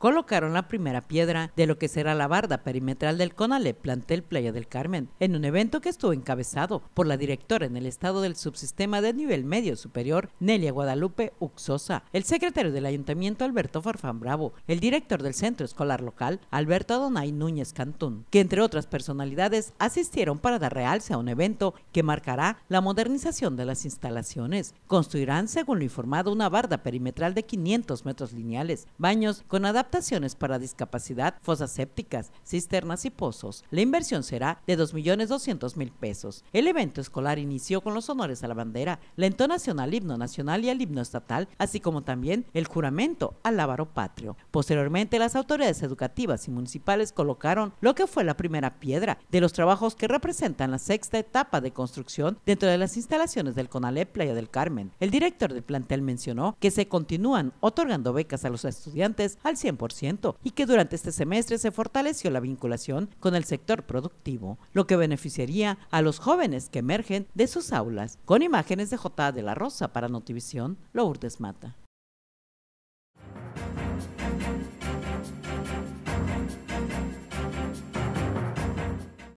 colocaron la primera piedra de lo que será la barda perimetral del CONALE plantel Playa del Carmen, en un evento que estuvo encabezado por la directora en el estado del subsistema de nivel medio superior, Nelia Guadalupe Uxosa, el secretario del ayuntamiento Alberto Farfán Bravo, el director del centro escolar local, Alberto Adonay Núñez Cantún, que entre otras personalidades asistieron para dar realce a un evento que marcará la modernización de las instalaciones. Construirán, según lo informado, una barda perimetral de 500 metros lineales, baños con adaptación adaptaciones para discapacidad, fosas sépticas, cisternas y pozos. La inversión será de 2.200.000 pesos. El evento escolar inició con los honores a la bandera, la entonación al himno nacional y al himno estatal, así como también el juramento al ávaro patrio. Posteriormente, las autoridades educativas y municipales colocaron lo que fue la primera piedra de los trabajos que representan la sexta etapa de construcción dentro de las instalaciones del CONALEP Playa del Carmen. El director del plantel mencionó que se continúan otorgando becas a los estudiantes al 100% y que durante este semestre se fortaleció la vinculación con el sector productivo, lo que beneficiaría a los jóvenes que emergen de sus aulas. Con imágenes de J. de la Rosa para Notivisión, Lourdes Mata.